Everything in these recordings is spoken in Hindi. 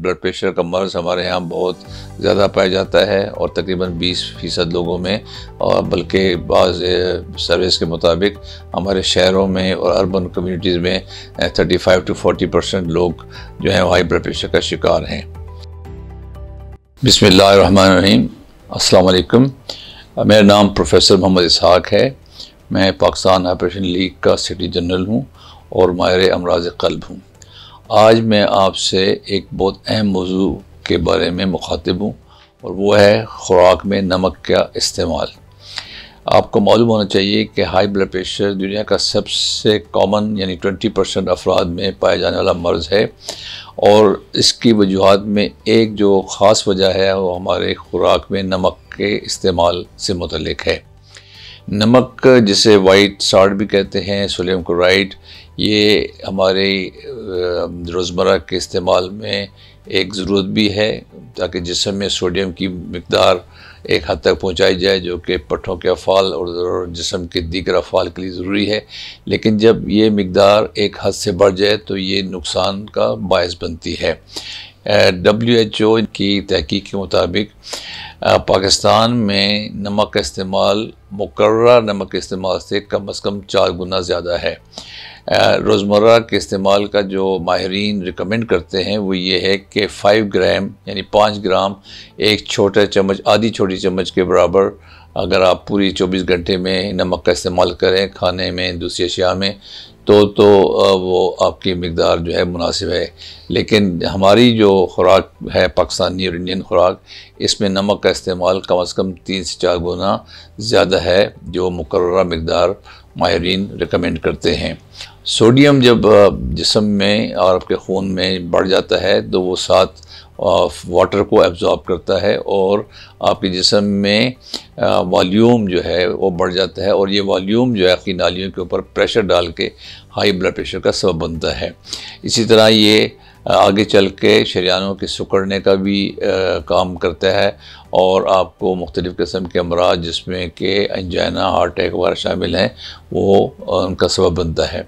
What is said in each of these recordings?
ब्लड प्रेशर का मर्ज हमारे यहाँ बहुत ज़्यादा पाया जाता है और तकरीबन 20 फ़ीसद लोगों में और बल्कि बाज़ सर्विस के मुताबिक हमारे शहरों में और अर्बन कम्युनिटीज़ में 35 टू 40 परसेंट लोग जो हैं हाई ब्लड प्रेशर का शिकार हैं बसमीम मेरा नाम प्रोफेसर मोहम्मद इसहाक है मैं पाकिस्तान ऑपरेशन लीग का सिटी जनरल हूँ और मायर अमराज कल्ब हूँ आज मैं आपसे एक बहुत अहम मौजू के बारे में मुखातिब हूँ और वो है ख़ुराक में नमक का इस्तेमाल आपको मालूम होना चाहिए कि हाई ब्लड प्रेशर दुनिया का सबसे कॉमन यानी 20 परसेंट अफराद में पाया जाने वाला मर्ज़ है और इसकी वजूहत में एक जो ख़ास वजह है वो हमारे ख़ुराक में नमक के इस्तेमाल से मुतलक है नमक जिसे वाइट साल्ट भी कहते हैं सोडियम क्लोराइड ये हमारे रोज़मर्रा के इस्तेमाल में एक ज़रूरत भी है ताकि जिसम में सोडियम की मकदार एक हद तक पहुंचाई जाए जो कि पट्ठों के अफ़ाल और जिसम के दीगर अफ़ाल के लिए ज़रूरी है लेकिन जब ये मकदार एक हद से बढ़ जाए तो ये नुकसान का बायस बनती है डब्ल्यू एच ओ की तहकीक के मुताबिक पाकिस्तान में नमक का इस्तेमाल मुकर नमक के इस्तेमाल से कम अज़ कम चार गुना ज़्यादा है रोज़मर्रा के इस्तेमाल का जो माहरीन रिकमेंड करते हैं वो ये है कि फ़ाइव ग्राम यानी पाँच ग्राम एक छोटा चम्मच आधी छोटी चम्मच के बराबर अगर आप पूरी 24 घंटे में नमक का इस्तेमाल करें खाने में दूसरी अशिया में तो तो वो आपकी मकदार जो है मुनासिब है लेकिन हमारी जो खुराक है पाकिस्तानी और इंडियन खुराक इसमें नमक का इस्तेमाल कम अज़ कम तीन से चार गुना ज़्यादा है जो मुकर्रा मकदार माहरीन रिकमेंड करते हैं सोडियम जब जिसम में और आपके खून में बढ़ जाता है तो वो साथ वाटर को एब्ज़ॉर्ब करता है और आपके जिसम में वॉल्यूम जो है वो बढ़ जाता है और ये वॉल्यूम जो है आपकी नालियों के ऊपर प्रेशर डाल के हाई ब्लड प्रेशर का सबब बनता है इसी तरह ये आगे चल के शरियानों के सुकड़ने का भी आ, काम करता है और आपको मुख्तलिफ़ किस्म के अमराज जिसमें कि इंजाना हार्ट अटैक वगैरह शामिल हैं वो उनका सबब बनता है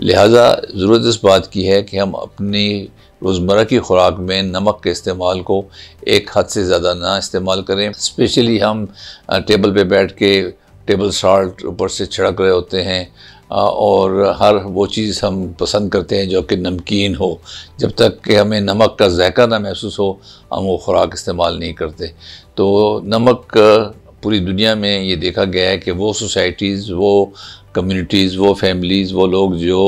लिहाजा ज़रूरत इस बात की है कि हम अपनी रोज़मर्रा की खुराक में नमक के इस्तेमाल को एक हद से ज़्यादा ना इस्तेमाल करें स्पेशली हम टेबल पे बैठ के टेबल साल्ट ऊपर से छिड़क रहे होते हैं और हर वो चीज़ हम पसंद करते हैं जो कि नमकीन हो जब तक कि हमें नमक का जायका ना महसूस हो हम वो ख़ुराक इस्तेमाल नहीं करते तो नमक पूरी दुनिया में ये देखा गया है कि वो सोसाइटीज़ वो कम्युनिटीज़ वो फैमिलीज़ वो लोग जो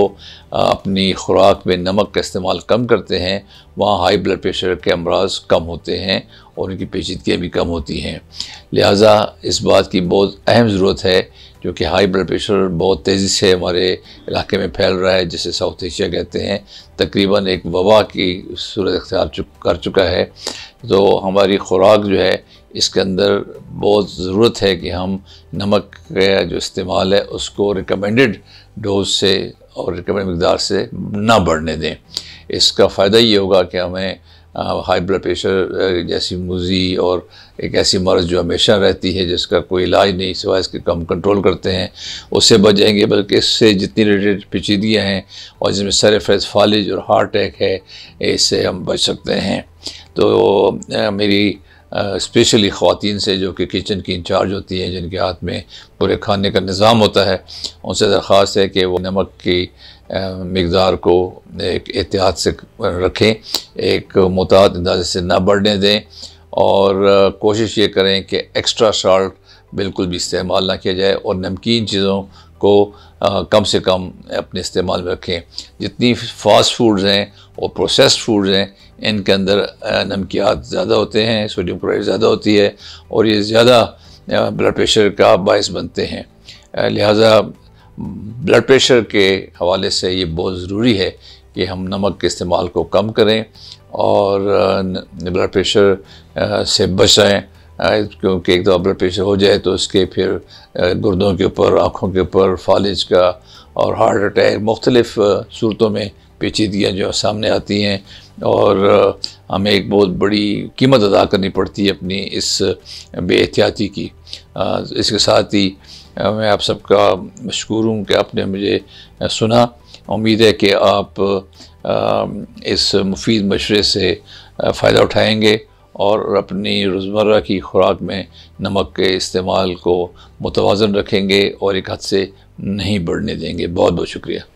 अपनी खुराक में नमक का इस्तेमाल कम करते हैं वहाँ हाई ब्लड प्रेशर के अमराज कम होते हैं और उनकी पेचीदगियाँ भी कम होती हैं लिहाजा इस बात की बहुत अहम ज़रूरत है क्योंकि हाई ब्लड प्रेशर बहुत तेज़ी से हमारे इलाके में फैल रहा है जिसे साउथ एशिया कहते हैं तकरीबन एक वबा की सूरत अख्तियार चुक कर चुका है तो हमारी खुराक जो है इसके अंदर बहुत ज़रूरत है कि हम नमक का जो इस्तेमाल है उसको रिकमेंडेड डोज से और रिकमेंड मकदार से ना बढ़ने दें इसका फ़ायदा ये होगा कि हमें हाई ब्लड प्रेशर जैसी मूजी और एक ऐसी मर्ज़ जो हमेशा रहती है जिसका कोई इलाज नहीं सिवाय इसके कम कंट्रोल करते हैं उससे बच जाएंगे बल्कि इससे जितनी रिलेटेड पेचीदगियाँ हैं और जिसमें सर फैज फालिज और हार्ट अटैक है इससे हम बच सकते हैं तो मेरी स्पेशली ख़वान से जो कि किचन की इंचार्ज होती हैं जिनके हाथ में पूरे खाने का निज़ाम होता है उनसे दरख्वास्त है कि वो नमक की मकदार को एक एहतियात से रखें एक मुताद अंदाजे से ना बढ़ने दें और कोशिश ये करें कि एक्स्ट्रा साल्ट बिल्कुल भी इस्तेमाल ना किया जाए और नमकीन चीज़ों को आ, कम से कम अपने इस्तेमाल में रखें जितनी फास्ट फूड्स हैं और प्रोसेस्ड फूड्स हैं इनके अंदर नमकियात ज़्यादा होते हैं सोडियम क्लोराइड ज़्यादा होती है और ये ज़्यादा ब्लड प्रेशर का बायस बनते हैं लिहाजा ब्लड प्रेशर के हवाले से ये बहुत ज़रूरी है कि हम नमक के इस्तेमाल को कम करें और ब्लड प्रेशर से बचाएँ हाँ, क्योंकि एक दो तो ब्लड प्रेशर हो जाए तो उसके फिर गुर्दों के ऊपर आँखों के ऊपर फालिज का और हार्ट अटैक मुख्तलिफ़ सूरतों में पेचीदगियाँ जो सामने आती हैं और हमें एक बहुत बड़ी कीमत अदा करनी पड़ती है अपनी इस बेहतियाती की इसके साथ ही मैं आप सबका मशहूर हूँ कि आपने मुझे सुना उम्मीद है कि आप इस मुफीद मशरे से फ़ायदा उठाएँगे और अपनी रोज़मर्रा की खुराक में नमक के इस्तेमाल को मुतवाजन रखेंगे और एक हद से नहीं बढ़ने देंगे बहुत बहुत शुक्रिया